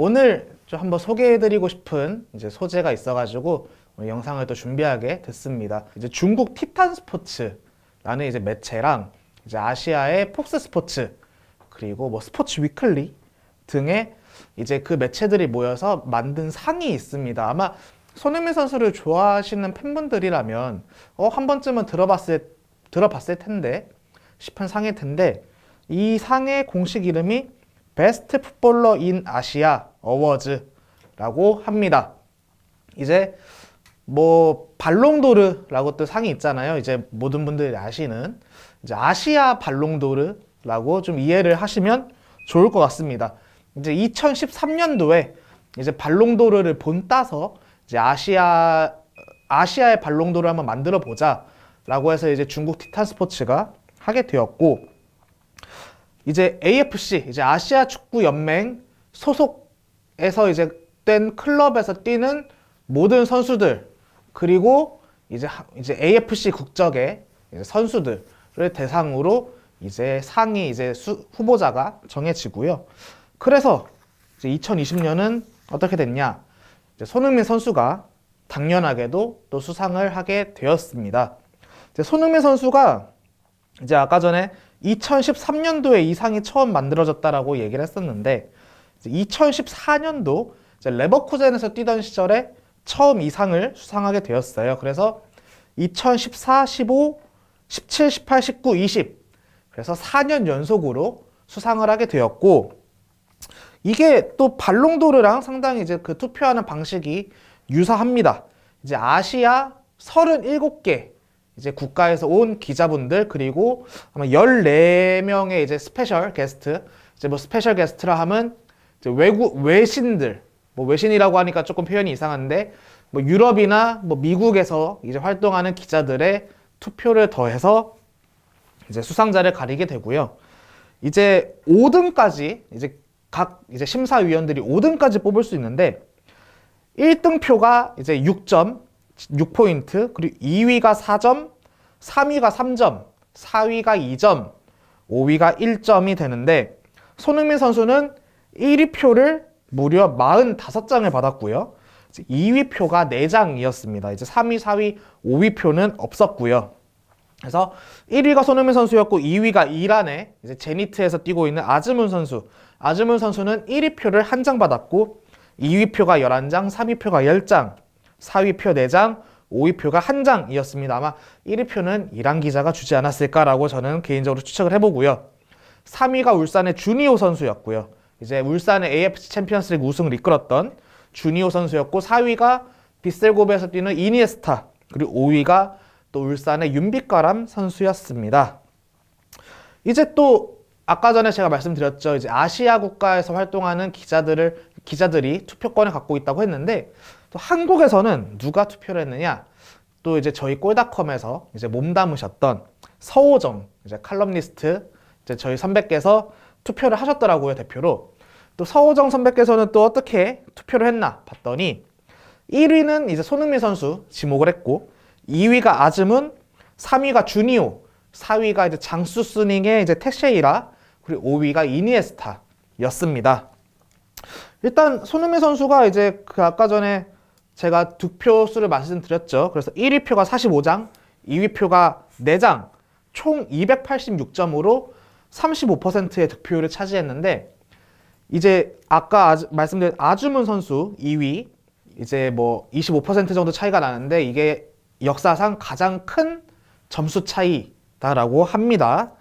오늘 좀 한번 소개해드리고 싶은 이제 소재가 있어가지고 영상을 또 준비하게 됐습니다. 이제 중국 티탄 스포츠라는 이제 매체랑 이제 아시아의 폭스 스포츠 그리고 뭐 스포츠 위클리 등의 이제 그 매체들이 모여서 만든 상이 있습니다. 아마 손흥민 선수를 좋아하시는 팬분들이라면 어, 한 번쯤은 들어봤을, 들어봤을 텐데 싶은 상일 텐데 이 상의 공식 이름이 베스트 풋볼러 인 아시아 어워즈라고 합니다. 이제 뭐 발롱도르라고 또 상이 있잖아요. 이제 모든 분들이 아시는 이제 아시아 발롱도르라고 좀 이해를 하시면 좋을 것 같습니다. 이제 2013년도에 이제 발롱도르를 본따서 이제 아시아 아시아의 발롱도르 한번 만들어 보자라고 해서 이제 중국 티탄 스포츠가 하게 되었고 이제 AFC 이제 아시아 축구 연맹 소속 에서 이제 된 클럽에서 뛰는 모든 선수들 그리고 이제 이제 AFC 국적의 이제 선수들을 대상으로 이제 상위 이제 수, 후보자가 정해지고요. 그래서 이제 2020년은 어떻게 됐냐? 이제 손흥민 선수가 당연하게도 또 수상을 하게 되었습니다. 이제 손흥민 선수가 이제 아까 전에 2013년도에 이 상이 처음 만들어졌다라고 얘기를 했었는데 2014년도 레버쿠젠에서 뛰던 시절에 처음 이상을 수상하게 되었어요. 그래서 2014, 15, 17, 18, 19, 20 그래서 4년 연속으로 수상을 하게 되었고 이게 또 발롱도르랑 상당히 이제 그 투표하는 방식이 유사합니다. 이제 아시아 37개 이제 국가에서 온 기자분들 그리고 아마 14명의 이제 스페셜 게스트 이제 뭐 스페셜 게스트라 하면 외국 외신들 뭐 외신이라고 하니까 조금 표현이 이상한데 뭐 유럽이나 뭐 미국에서 이제 활동하는 기자들의 투표를 더해서 이제 수상자를 가리게 되고요. 이제 5등까지 이제 각 이제 심사위원들이 5등까지 뽑을 수 있는데 1등 표가 이제 6점, 6포인트, 그리고 2위가 4점, 3위가 3점, 4위가 2점, 5위가 1점이 되는데 손흥민 선수는 1위 표를 무려 45장을 받았고요. 2위 표가 4장이었습니다. 이제 3위, 4위, 5위 표는 없었고요. 그래서 1위가 손흥민 선수였고 2위가 이란의 이제 제니트에서 뛰고 있는 아즈문 선수. 아즈문 선수는 1위 표를 한 장 받았고 2위 표가 11장, 3위 표가 10장, 4위 표 4장, 5위 표가 한 장이었습니다. 아마 1위 표는 이란 기자가 주지 않았을까라고 저는 개인적으로 추측을 해보고요. 3위가 울산의 주니오 선수였고요. 이제 울산의 AFC 챔피언스리그 우승을 이끌었던 주니오 선수였고 4위가 비셀고베에서 뛰는 이니에스타 그리고 5위가 또 울산의 윤빛가람 선수였습니다. 이제 또 아까 전에 제가 말씀드렸죠. 이제 아시아 국가에서 활동하는 기자들을 기자들이 투표권을 갖고 있다고 했는데 또 한국에서는 누가 투표를 했느냐? 또 이제 저희 꼴닷컴에서 이제 몸담으셨던 서호정 이제 칼럼니스트 이제 저희 선배께서 투표를 하셨더라고요, 대표로. 또 서호정 선배께서는 또 어떻게 투표를 했나 봤더니 1위는 이제 손흥민 선수 지목을 했고 2위가 아즈문, 3위가 주니오, 4위가 이제 장수 스닝의 이제 테셰이라, 그리고 5위가 이니에스타였습니다. 일단 손흥민 선수가 이제 그 아까 전에 제가 득표 수를 말씀드렸죠. 그래서 1위 표가 45장, 2위 표가 4장, 총 286점으로 35%의 득표율을 차지했는데 이제 아까 아주, 말씀드린 아주문 선수 2위 이제 뭐 25% 정도 차이가 나는데 이게 역사상 가장 큰 점수 차이다라고 합니다.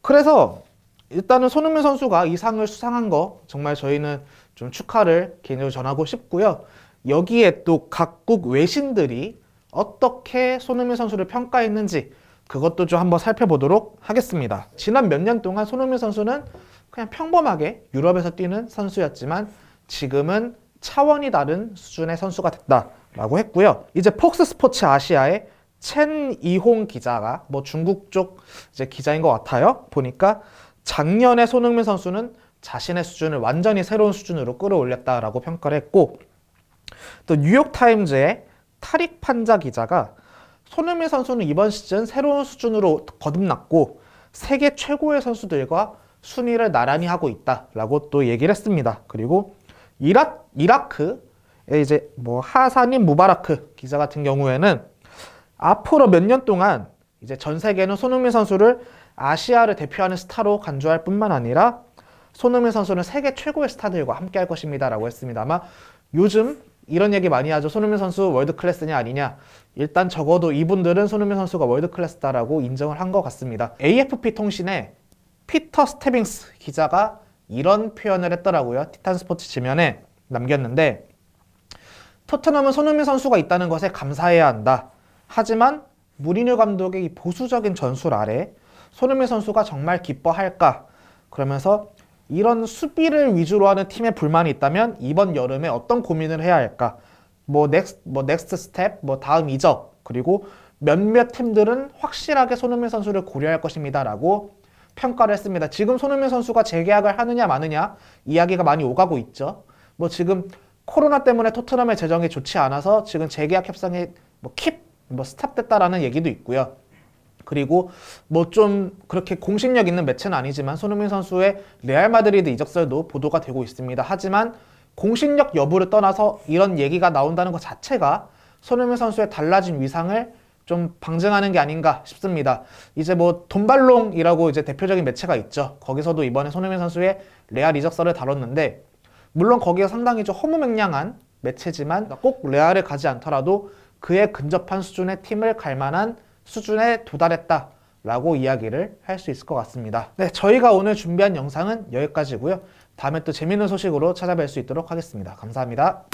그래서 일단은 손흥민 선수가 이 상을 수상한 거 정말 저희는 좀 축하를 개인적으로 전하고 싶고요. 여기에 또 각국 외신들이 어떻게 손흥민 선수를 평가했는지 그것도 좀 한번 살펴보도록 하겠습니다. 지난 몇 년 동안 손흥민 선수는 그냥 평범하게 유럽에서 뛰는 선수였지만 지금은 차원이 다른 수준의 선수가 됐다라고 했고요. 이제 폭스 스포츠 아시아의 첸 이홍 기자가 뭐 중국 쪽 이제 기자인 것 같아요. 보니까 작년에 손흥민 선수는 자신의 수준을 완전히 새로운 수준으로 끌어올렸다라고 평가를 했고 또 뉴욕타임즈의 타릭 판자 기자가 손흥민 선수는 이번 시즌 새로운 수준으로 거듭났고 세계 최고의 선수들과 순위를 나란히 하고 있다라고 또 얘기를 했습니다. 그리고 이라, 이라크의 이제 뭐 하사님 무바라크 기자 같은 경우에는 앞으로 몇 년 동안 이제 전 세계는 손흥민 선수를 아시아를 대표하는 스타로 간주할 뿐만 아니라 손흥민 선수는 세계 최고의 스타들과 함께할 것입니다라고 했습니다. 아마 요즘 이런 얘기 많이 하죠. 손흥민 선수 월드클래스냐 아니냐. 일단 적어도 이분들은 손흥민 선수가 월드클래스다라고 인정을 한 것 같습니다. AFP 통신에 피터 스테빙스 기자가 이런 표현을 했더라고요. 티탄 스포츠 지면에 남겼는데 토트넘은 손흥민 선수가 있다는 것에 감사해야 한다. 하지만 무리뉴 감독의 보수적인 전술 아래 손흥민 선수가 정말 기뻐할까? 그러면서 이런 수비를 위주로 하는 팀에 불만이 있다면 이번 여름에 어떤 고민을 해야 할까? 뭐 넥스트 뭐 넥스트 스텝, 뭐 다음 이적 그리고 몇몇 팀들은 확실하게 손흥민 선수를 고려할 것입니다라고 평가를 했습니다. 지금 손흥민 선수가 재계약을 하느냐 마느냐 이야기가 많이 오가고 있죠. 뭐 지금 코로나 때문에 토트넘의 재정이 좋지 않아서 지금 재계약 협상이 뭐 킵, 뭐 스탑됐다라는 얘기도 있고요. 그리고 뭐 좀 그렇게 공신력 있는 매체는 아니지만 손흥민 선수의 레알 마드리드 이적설도 보도가 되고 있습니다. 하지만 공신력 여부를 떠나서 이런 얘기가 나온다는 것 자체가 손흥민 선수의 달라진 위상을 좀 방증하는 게 아닌가 싶습니다. 이제 뭐 돈발롱이라고 이제 대표적인 매체가 있죠. 거기서도 이번에 손흥민 선수의 레알 이적설을 다뤘는데 물론 거기가 상당히 좀 허무맹랑한 매체지만 꼭 레알을 가지 않더라도 그에 근접한 수준의 팀을 갈 만한 수준에 도달했다 라고 이야기를 할 수 있을 것 같습니다. 네, 저희가 오늘 준비한 영상은 여기까지고요. 다음에 또 재밌는 소식으로 찾아뵐 수 있도록 하겠습니다. 감사합니다.